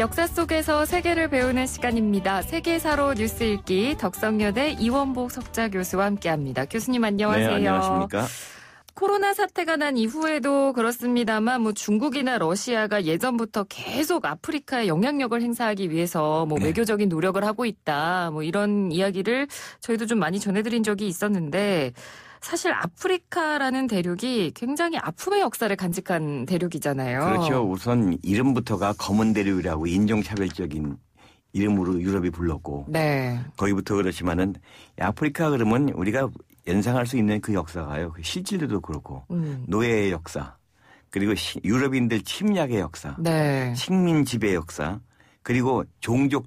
역사 속에서 세계를 배우는 시간입니다. 세계사로 뉴스 읽기 덕성여대 이원복 석자 교수와 함께합니다. 교수님 안녕하세요. 네, 안녕하십니까? 코로나 사태가 난 이후에도 그렇습니다만 뭐 중국이나 러시아가 예전부터 계속 아프리카에 영향력을 행사하기 위해서 뭐 네. 외교적인 노력을 하고 있다. 뭐 이런 이야기를 저희도 좀 많이 전해드린 적이 있었는데 사실 아프리카라는 대륙이 굉장히 아픔의 역사를 간직한 대륙이잖아요. 그렇죠. 우선 이름부터가 검은 대륙이라고 인종차별적인 이름으로 유럽이 불렀고 네. 거기부터 그렇지만은 아프리카 그러면 우리가 연상할 수 있는 그 역사가요. 그 실질도 그렇고 음. 노예의 역사 그리고 시, 유럽인들 침략의 역사, 네. 식민 지배 역사 그리고 종족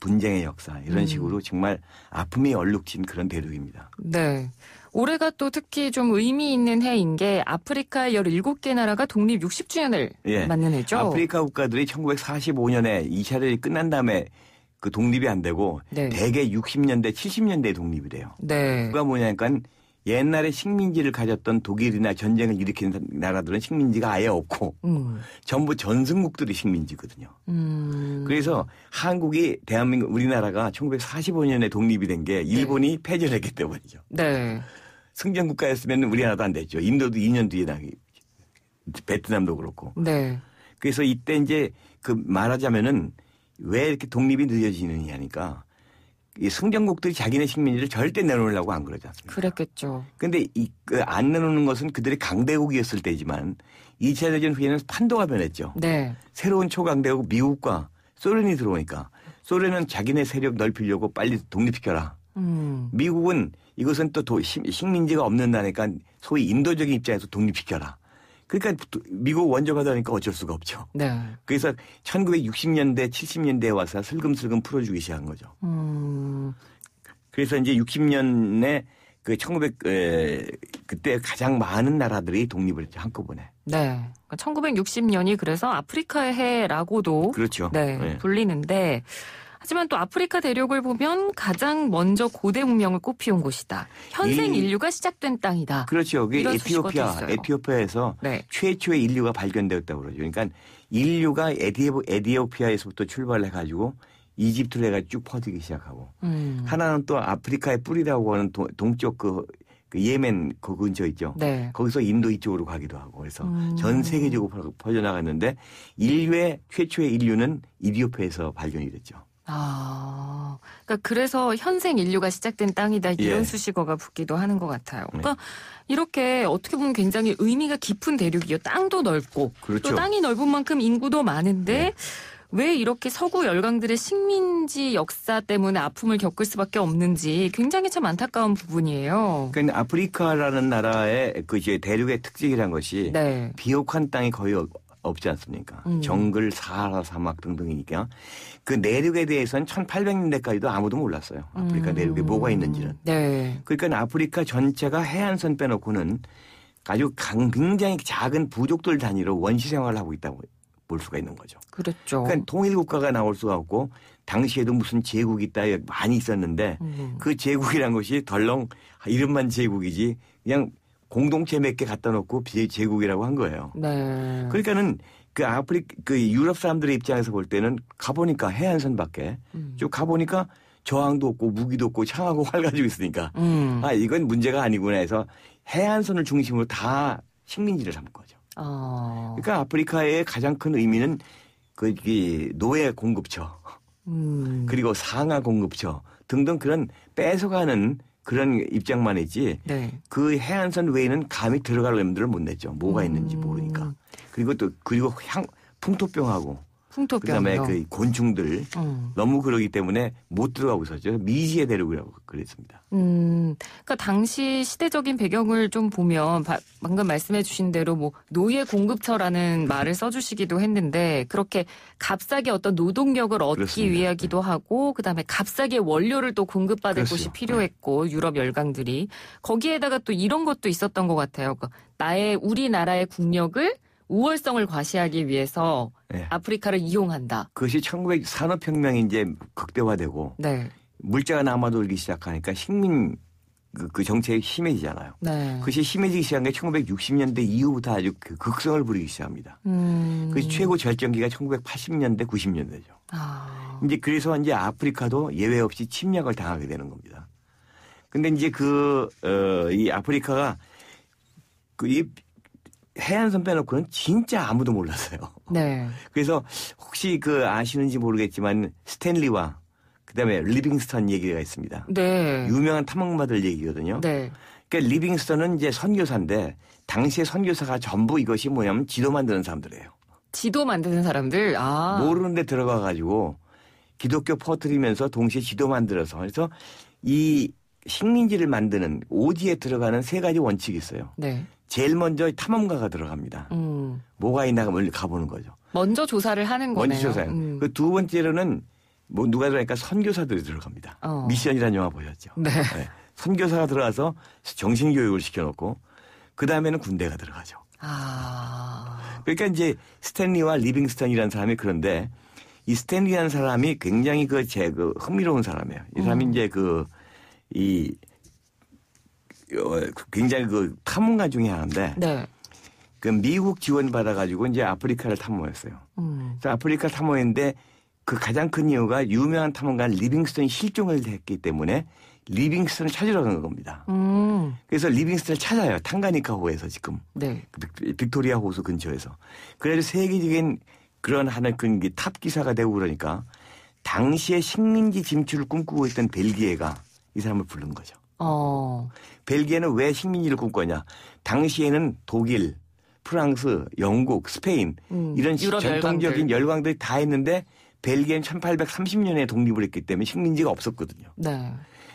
분쟁의 역사 이런 음. 식으로 정말 아픔이 얼룩진 그런 대륙입니다. 네. 올해가 또 특히 좀 의미 있는 해인 게 아프리카 17개 나라가 독립 60주년을 예. 맞는 해죠. 아프리카 국가들이 1945년에 2차 대전이 끝난 다음에 그 독립이 안 되고 네. 대개 60년대 70년대 독립이 돼요. 네. 그가 뭐냐니까 옛날에 식민지를 가졌던 독일이나 전쟁을 일으킨 나라들은 식민지가 아예 없고 음. 전부 전승국들이 식민지거든요. 음. 그래서 한국이 대한민국 우리나라가 1945년에 독립이 된게 네. 일본이 네. 패전했기 때문이죠. 네. 승장 국가였으면 우리나라도 네. 안 됐죠. 인도도 2년 뒤에 나기. 베트남도 그렇고. 네. 그래서 이때 이제 그 말하자면은 왜 이렇게 독립이 늦어지느냐니까 이승장국들이 자기네 식민지를 절대 내놓으려고 안 그러지 않습니까? 그랬겠죠. 근데 이, 그 안 내놓는 것은 그들이 강대국이었을 때지만 2차 대전 후에는 판도가 변했죠. 네. 새로운 초강대국 미국과 소련이 들어오니까 소련은 자기네 세력 넓히려고 빨리 독립시켜라. 음. 미국은 이것은 또 도, 식민지가 없는 나니까 소위 인도적인 입장에서 독립시켜라. 그러니까 미국 원조가다니까 어쩔 수가 없죠. 네. 그래서 1960년대, 70년대에 와서 슬금슬금 풀어주기 시작한 거죠. 음. 그래서 이제 60년에 그 1900, 에, 그때 가장 많은 나라들이 독립을 했죠. 한꺼번에. 네. 1960년이 그러니까 그래서 아프리카의 해라고도 그렇죠. 네, 네. 불리는데 하지만 또 아프리카 대륙을 보면 가장 먼저 고대 문명을 꽃피운 곳이다. 현생 이, 인류가 시작된 땅이다. 그렇죠. 여기 에티오피아, 에티오피아에서 네. 최초의 인류가 발견되었다고 그러죠. 그러니까 인류가 에디오, 에디오피아에서부터 출발해 가지고 이집트로 해가 쭉 퍼지기 시작하고 음. 하나는 또 아프리카의 뿌리라고 하는 도, 동쪽 그, 그, 예멘 그 근처 있죠. 네. 거기서 인도 이쪽으로 가기도 하고 그래서 음. 전 세계적으로 퍼져나갔는데 인류의 최초의 인류는 이디오페에서 발견이 됐죠. 아, 그러니까 그래서 현생 인류가 시작된 땅이다 이런 예. 수식어가 붙기도 하는 것 같아요. 네. 그러니까 네. 이렇게 어떻게 보면 굉장히 의미가 깊은 대륙이요. 땅도 넓고 그렇죠. 또 땅이 넓은 만큼 인구도 많은데 네. 왜 이렇게 서구 열강들의 식민지 역사 때문에 아픔을 겪을 수밖에 없는지 굉장히 참 안타까운 부분이에요. 그러니까 아프리카라는 나라의 그 이제 대륙의 특징이란 것이 네. 비옥한 땅이 거의 없지 않습니까? 음. 정글, 사하라 사막 등등이니까 그 내륙에 대해서는 1800년대까지도 아무도 몰랐어요. 아프리카 음. 내륙에 뭐가 있는지는. 네. 그러니까 아프리카 전체가 해안선 빼놓고는 아주 강, 굉장히 작은 부족들 단위로 원시 생활을 하고 있다고 볼 수가 있는 거죠. 그렇죠. 그러니까 통일 국가가 나올 수가 없고 당시에도 무슨 제국이 있다 많이 있었는데 음. 그 제국이란 것이 덜렁 아, 이름만 제국이지 그냥 공동체 몇 개 갖다 놓고 제국이라고 한 거예요. 네. 그러니까는 그 아프리 그 유럽 사람들의 입장에서 볼 때는 가보니까 해안선밖에 음. 쭉 가보니까 저항도 없고 무기도 없고 창하고 활 가지고 있으니까 음. 아 이건 문제가 아니구나 해서 해안선을 중심으로 다 식민지를 삼은 거죠. 어. 그러니까 아프리카의 가장 큰 의미는 그 노예 공급처 음. 그리고 상하 공급처 등등 그런 뺏어가는 그런 입장만 했지 네. 그 해안선 외에는 감히 들어갈 염두를 못 냈죠. 뭐가 음. 있는지 모르니까. 그리고 또 그리고 향 풍토병하고 풍토병 그다음에 그 곤충들 음. 너무 그러기 때문에 못 들어가고 있었죠. 미지의대륙이라고 그랬습니다. 음, 그러니까 당시 시대적인 배경을 좀 보면 바, 방금 말씀해주신 대로 뭐 노예 공급처라는 음. 말을 써주시기도 했는데 그렇게 값싸게 어떤 노동력을 얻기 그렇습니다. 위하기도 네. 하고 그다음에 값싸게 원료를 또 공급받을 그렇죠. 곳이 필요했고 네. 유럽 열강들이 거기에다가 또 이런 것도 있었던 것 같아요. 그러니까 나의 우리나라의 국력을 우월성을 과시하기 위해서 네. 아프리카를 이용한다. 그것이 1900 산업혁명이 이제 극대화되고 네. 물자가 남아돌기 시작하니까 식민 그, 그 정책이 심해지잖아요. 네. 그것이 심해지기 시작한 게 1960년대 이후부터 아주 그 극성을 부리기 시작합니다. 음. 그 최고 절정기가 1980년대, 90년대죠. 아. 이제 그래서 이제 아프리카도 예외 없이 침략을 당하게 되는 겁니다. 근데 이제 그, 어, 이 아프리카가 그 해안선 빼놓고는 진짜 아무도 몰랐어요. 네. 그래서 혹시 그 아시는지 모르겠지만 스탠리와 그다음에 리빙스턴 얘기가 있습니다. 네. 유명한 탐험가들 얘기거든요. 네. 그러니까 리빙스턴은 이제 선교사인데 당시에 선교사가 전부 이것이 뭐냐면 지도 만드는 사람들이에요. 지도 만드는 사람들. 아. 모르는데 들어가 가지고 기독교 퍼뜨리면서 동시에 지도 만들어서 그래서 이 식민지를 만드는 오지에 들어가는 세 가지 원칙이 있어요. 네. 제일 먼저 탐험가가 들어갑니다. 음. 뭐가 있나 멀리 가보는 거죠. 먼저 조사를 하는 거네요. 먼저 조사 음. 그두 번째로는 뭐 누가 들어가니까 선교사들이 들어갑니다. 어. 미션이라는 영화 보셨죠? 네. 네. 선교사가 들어가서 정신교육을 시켜놓고 그 다음에는 군대가 들어가죠. 아. 그러니까 이제 스탠리와 리빙스턴이라는 사람이 그런데 이 스탠리라는 사람이 굉장히 그제그 그 흥미로운 사람이에요. 이 사람이 음. 이제 그이 어, 굉장히 그 탐험가 중에 하나인데 네. 그 미국 지원 받아가지고 이제 아프리카를 탐험했어요. 음. 아프리카 탐험했는데 그 가장 큰 이유가 유명한 탐험가 리빙스턴이 실종을 했기 때문에 리빙스턴을 찾으러 간 겁니다. 음. 그래서 리빙스턴을 찾아요. 탄가니카 호에서 지금. 네. 빅토리아 호수 근처에서. 그래서 세계적인 그런 하나 그탑 기사가 되고 그러니까 당시에 식민지 진출을 꿈꾸고 있던 벨기에가 이 사람을 부른 거죠. 어. 벨기에는 왜 식민지를 꿈꿨냐 당시에는 독일, 프랑스, 영국, 스페인 음, 이런 전통적인 열강들. 열강들이 다 했는데 벨기에는 1830년에 독립을 했기 때문에 식민지가 없었거든요. 네.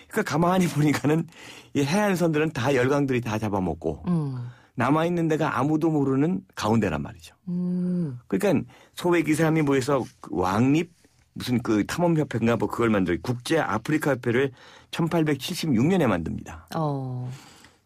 그러니까 가만히 보니까는 이 해안선들은 다 열강들이 다 잡아먹고 음. 남아 있는 데가 아무도 모르는 가운데란 말이죠. 음. 그러니까 소외 기사람이 모여서 그 왕립 무슨 그 탐험협회인가 뭐 그걸 만들 국제 아프리카 협회를 1876년에 만듭니다. 어.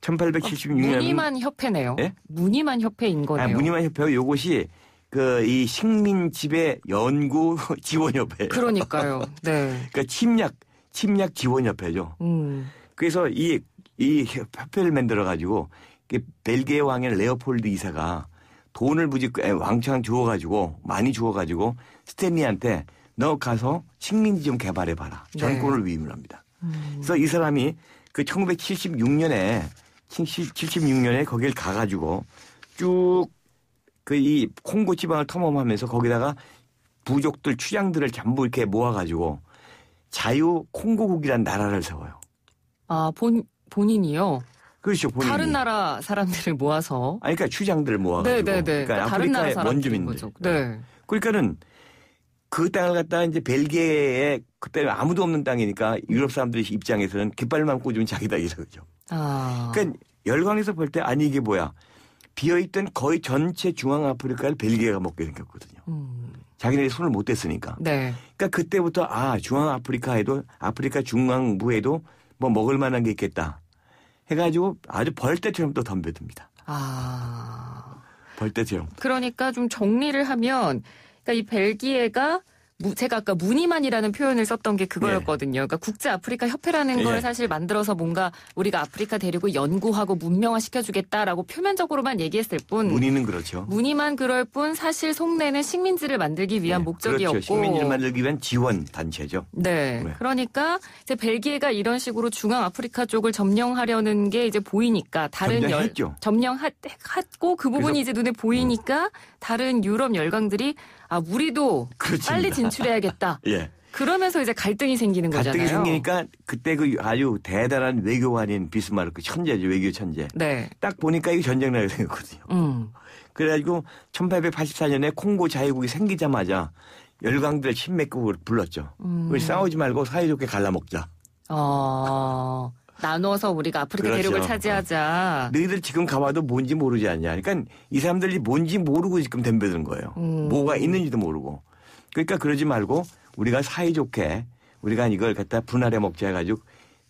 1876년 어, 무늬만 협회네요. 네? 무늬만 협회인 아, 거네요. 아, 무늬만 협회요. 요것이 그 이 식민 지배 연구 지원 협회. 그러니까요. 네. 그러니까 침략 침략 지원 협회죠. 음. 그래서 이 이 협회를 만들어 가지고 그 벨기에 왕의 레오폴드 이사가 돈을 무지 왕창 주워 가지고 많이 주워 가지고 스탠리한테 너 가서 식민지 좀 개발해봐라. 네. 정권을 네. 위임합니다. 을 음. 그래서 이 사람이 그 1976년에 76년에 거길 가가지고 쭉 그 이 콩고 지방을 탐험하면서 거기다가 부족들 추장들을 전부 이렇게 모아가지고 자유 콩고국이란 나라를 세워요. 아, 본, 본인이요? 그렇죠. 본인이. 다른 나라 사람들을 모아서. 아, 그러니까 추장들을 모아가지고. 네네네. 네, 네. 그러니까, 그러니까 아프리카의 원주민들. 네. 그러니까는 그 땅을 갖다 이제 벨기에에 그때 아무도 없는 땅이니까 유럽 사람들 입장에서는 깃발만 꽂으면 자기다 이러죠. 아. 그러니까 열광에서 볼 때 아니 이게 뭐야 비어있던 거의 전체 중앙 아프리카를 벨기에가 먹게 생겼거든요. 음. 자기네들이 손을 못 댔으니까. 네. 그러니까 그때부터 아 중앙 아프리카에도 아프리카 중앙부에도 뭐 먹을 만한 게 있겠다 해가지고 아주 벌떼처럼 또 덤벼듭니다. 아. 벌떼처럼. 그러니까 좀 정리를 하면 그러니까 이 벨기에가 제가 아까 무늬만이라는 표현을 썼던 게 그거였거든요. 네. 그러니까 국제 아프리카 협회라는 걸 예. 사실 만들어서 뭔가 우리가 아프리카 데리고 연구하고 문명화 시켜주겠다라고 표면적으로만 얘기했을 뿐 무늬는 그렇죠. 무늬만 그럴 뿐 사실 속내는 식민지를 만들기 위한 예. 목적이었고 그렇죠. 식민지를 만들기 위한 지원 단체죠. 네. 네. 그러니까 이제 벨기에가 이런 식으로 중앙 아프리카 쪽을 점령하려는 게 이제 보이니까 다른 점령했죠. 열, 점령했고 그 부분이 이제 눈에 보이니까 음. 다른 유럽 열강들이 아 우리도 그렇습니다. 빨리 진출해야겠다. 예. 그러면서 이제 갈등이 생기는 갈등이 거잖아요. 생기니까 그때 그 아주 대단한 외교관인 비스마르크 그 천재죠 외교 천재. 네. 딱 보니까 이거 전쟁 나게 생겼거든요. 음. 그래가지고 1884년에 콩고 자유국이 생기자마자 열강들의 친맥국을 불렀죠. 음. 우리 싸우지 말고 사이좋게 갈라먹자. 어. 나눠서 우리가 아프리카 그렇죠. 대륙을 차지하자. 너희들 어. 지금 가봐도 뭔지 모르지 않냐. 그러니까 이 사람들이 뭔지 모르고 지금 덤벼드는 거예요. 음. 뭐가 있는지도 모르고. 그러니까 그러지 말고 우리가 사이좋게 우리가 이걸 갖다 분할해 먹자 해가지고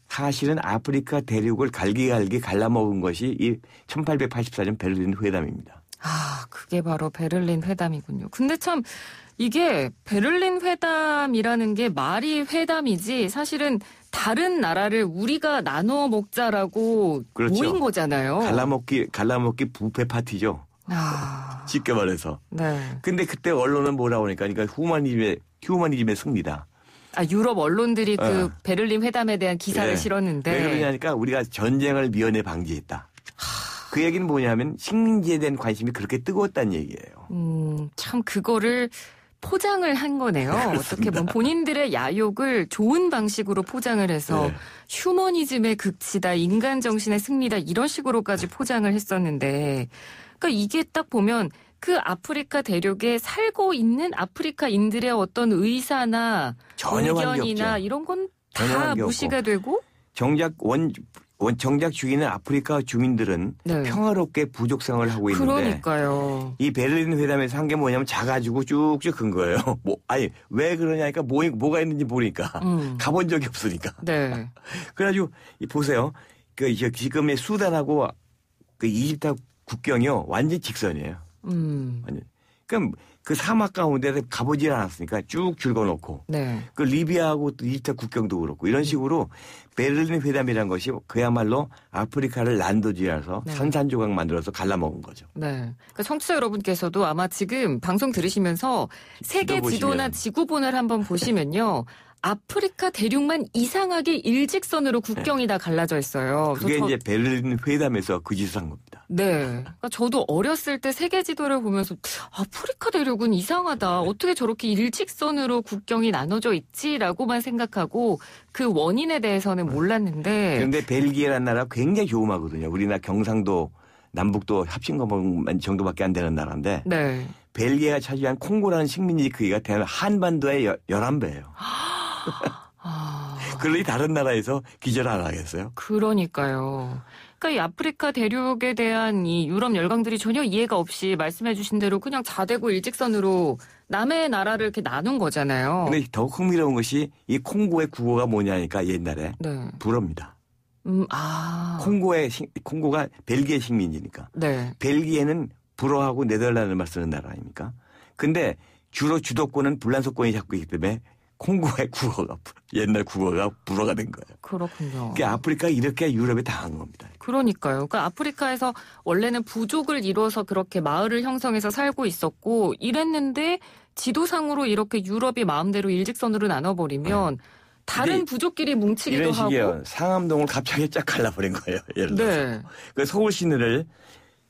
사실은 아프리카 대륙을 갈기갈기 갈라먹은 것이 이 1884년 베를린 회담입니다. 아, 그게 바로 베를린 회담이군요. 근데 참 이게 베를린 회담이라는 게 말이 회담이지 사실은 다른 나라를 우리가 나눠 먹자라고 그렇죠. 모인 거잖아요. 갈라먹기 갈라먹기 부페 파티죠. 아... 쉽게 말해서. 네. 근데 그때 언론은 뭐라고 하니까 그러니까 휴머니즘의 휴머니즘의 승리다. 아 유럽 언론들이 그 어. 그 베를린 회담에 대한 기사를 네. 실었는데. 왜 그러냐니까 우리가 전쟁을 미연에 방지했다. 그 얘기는 뭐냐면 식민지에 대한 관심이 그렇게 뜨거웠다는 얘기예요. 음, 참 그거를 포장을 한 거네요. 그 어떻게 보면 본인들의 야욕을 좋은 방식으로 포장을 해서 네. 휴머니즘의 극치다, 인간 정신의 승리다 이런 식으로까지 포장을 했었는데, 그러니까 이게 딱 보면 그 아프리카 대륙에 살고 있는 아프리카인들의 어떤 의사나 의견이나 이런 건 다 무시가 되고 정작 원원 정작 주인은 아프리카 주민들은 네. 평화롭게 부족상을 하고 있는데 그러니까요. 이 베를린 회담에서 한 게 뭐냐면 자가지고 쭉쭉 근 거예요. 뭐 아니 왜 그러냐니까 뭐 뭐가 있는지 보니까 음. 가본 적이 없으니까. 네. 그래가지고 보세요. 그 지금의 수단하고 그 이집트 국경이요 완전 직선이에요. 음. 완전. 그러그 그러니까 사막 가운데서 가보질 않았으니까 쭉 줄거놓고 네. 그 리비아하고 이집트 국경도 그렇고 이런 식으로 베를린 회담이라는 것이 그야말로 아프리카를 난도질해서 네. 산산조각 만들어서 갈라먹은 거죠. 네. 그러니까 청취자 여러분께서도 아마 지금 방송 들으시면서 세계 지도나 지구본을 한번 보시면요. 아프리카 대륙만 이상하게 일직선으로 네. 국경이 다 갈라져 있어요. 그게 이제 베를린 회담에서 그지수한 겁니다. 네. 그러니까 저도 어렸을 때 세계 지도를 보면서 아프리카 대륙은 이상하다. 네. 어떻게 저렇게 일직선으로 국경이 나눠져 있지라고만 생각하고 그 원인에 대해서는 네. 몰랐는데. 그런데 벨기에라는 나라 굉장히 교음하거든요. 우리나라 경상도 남북도 합친 거 정도밖에 안 되는 나라인데 네. 벨기에가 차지한 콩고라는 식민지 크기가 대한 한반도의 11배예요. 아. 그러니 다른 나라에서 기절 안 하겠어요? 그러니까요. 그러니까 이 아프리카 대륙에 대한 이 유럽 열강들이 전혀 이해가 없이 말씀해주신 대로 그냥 자대고 일직선으로 남의 나라를 이렇게 나눈 거잖아요. 근데 더 흥미로운 것이 이 콩고의 국어가 뭐냐니까 옛날에 네. 불어입니다. 음, 아. 콩고의 콩고가 벨기에 식민지니까. 네. 벨기에는 불어하고 네덜란드말 쓰는 나라 아닙니까? 근데 주로 주도권은 불란서권이 잡고 있기 때문에 콩고의 국어가 옛날 국어가 불어가 된 거예요. 그렇군요. 그러니까 아프리카 이렇게 유럽에 당한 겁니다. 그러니까요. 그러니까 아프리카에서 원래는 부족을 이뤄서 그렇게 마을을 형성해서 살고 있었고 이랬는데 지도상으로 이렇게 유럽이 마음대로 일직선으로 나눠버리면 네. 다른 부족끼리 뭉치기도 이런 식이에요. 하고 상암동을 갑자기 쫙 갈라버린 거예요. 예를 들어서 네. 그 서울 시내를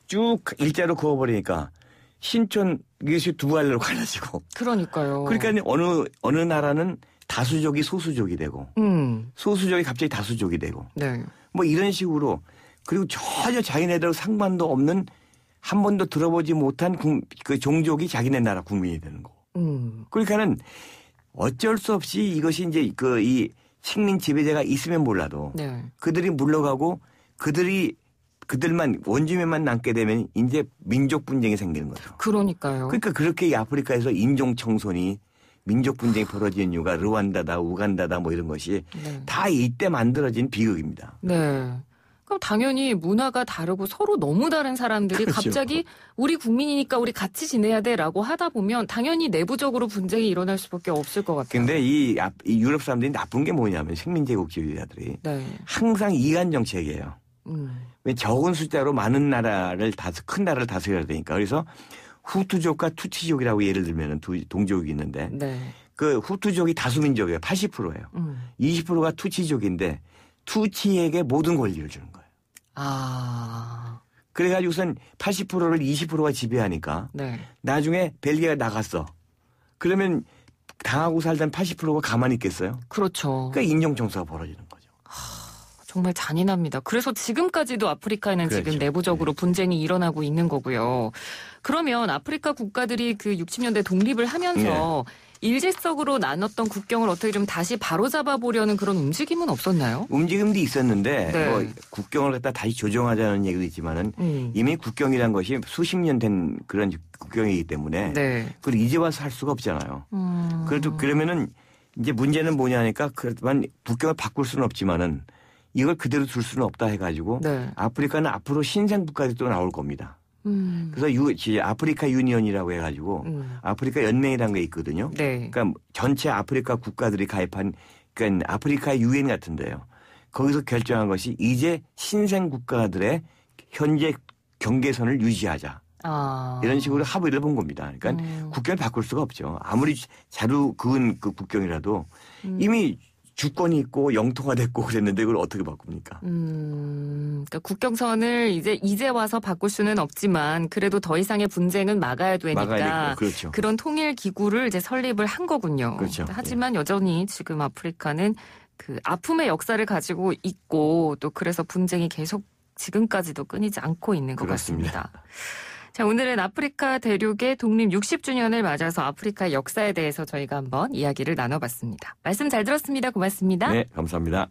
쭉 일자로 그어버리니까 신촌 이것이 두갈로 갈라지고. 그러니까요. 그러니까 어느 어느 나라는 다수족이 소수족이 되고 음. 소수족이 갑자기 다수족이 되고 네. 뭐 이런 식으로 그리고 전혀 자기네들하고 상관도 없는 한 번도 들어보지 못한 국, 그 종족이 자기네 나라 국민이 되는 거 음. 그러니까는 어쩔 수 없이 이것이 이제 그 이 식민 지배자가 있으면 몰라도 네. 그들이 물러가고 그들이 그들만 원주민만 남게 되면 이제 민족 분쟁이 생기는 거죠. 그러니까요. 그러니까 그렇게 이 아프리카에서 인종 청소니 민족 분쟁이 벌어진 이유가 르완다다 우간다다 뭐 이런 것이 네. 다 이때 만들어진 비극입니다. 네. 그럼 당연히 문화가 다르고 서로 너무 다른 사람들이 그렇죠. 갑자기 우리 국민이니까 우리 같이 지내야 돼라고 하다 보면 당연히 내부적으로 분쟁이 일어날 수밖에 없을 것 같아요. 근데 이, 이 유럽 사람들이 나쁜 게 뭐냐면 식민제국주의자들이 네. 항상 이간 정책이에요. 음. 적은 숫자로 많은 나라를 다스 큰 나라를 다스려야 되니까 그래서 후투족과 투치족이라고 예를 들면 두 동족이 있는데 네. 그 후투족이 다수민족이에요. 80%예요. 음. 20%가 투치족인데 투치에게 모든 권리를 주는 거예요. 아. 그래가지고선 80%를 20%가 지배하니까 네. 나중에 벨기에가 나갔어. 그러면 당하고 살던 80%가 가만히 있겠어요? 그렇죠. 그러니까 인종청사가 벌어지는 거예요. 정말 잔인합니다. 그래서 지금까지도 아프리카에는 그렇죠. 지금 내부적으로 네. 분쟁이 일어나고 있는 거고요. 그러면 아프리카 국가들이 그 60년대 독립을 하면서 네. 일제적으로 나눴던 국경을 어떻게 좀 다시 바로잡아 보려는 그런 움직임은 없었나요? 움직임도 있었는데 네. 뭐 국경을 갖다 다시 조정하자는 얘기도 있지만은 음. 이미 국경이란 것이 수십 년 된 그런 국경이기 때문에 네. 그걸 이제 와서 할 수가 없잖아요. 음. 그래도 그러면은 이제 문제는 뭐냐 하니까 그렇지만 국경을 바꿀 수는 없지만은 이걸 그대로 둘 수는 없다 해가지고 네. 아프리카는 앞으로 신생 국가들또 나올 겁니다. 음. 그래서 유, 아프리카 유니언이라고 해가지고 음. 아프리카 연맹이라는 게 있거든요. 네. 그러니까 전체 아프리카 국가들이 가입한 그러니까 아프리카 유엔 같은데요. 거기서 결정한 것이 이제 신생 국가들의 현재 경계선을 유지하자. 아. 이런 식으로 합의를 본 겁니다. 그러니까 음. 국경을 바꿀 수가 없죠. 아무리 자루 그은 그 국경이라도 음. 이미 주권이 있고 영토가 됐고 그랬는데 그걸 어떻게 바꿉니까? 음, 그러니까 국경선을 이제 이제 와서 바꿀 수는 없지만 그래도 더 이상의 분쟁은 막아야 되니까 막아야 그렇죠. 그런 통일 기구를 이제 설립을 한 거군요. 그렇죠. 하지만 예. 여전히 지금 아프리카는 그 아픔의 역사를 가지고 있고 또 그래서 분쟁이 계속 지금까지도 끊이지 않고 있는 것 그렇습니다. 같습니다. 자, 오늘은 아프리카 대륙의 독립 60주년을 맞아서 아프리카 역사에 대해서 저희가 한번 이야기를 나눠봤습니다. 말씀 잘 들었습니다. 고맙습니다. 네, 감사합니다.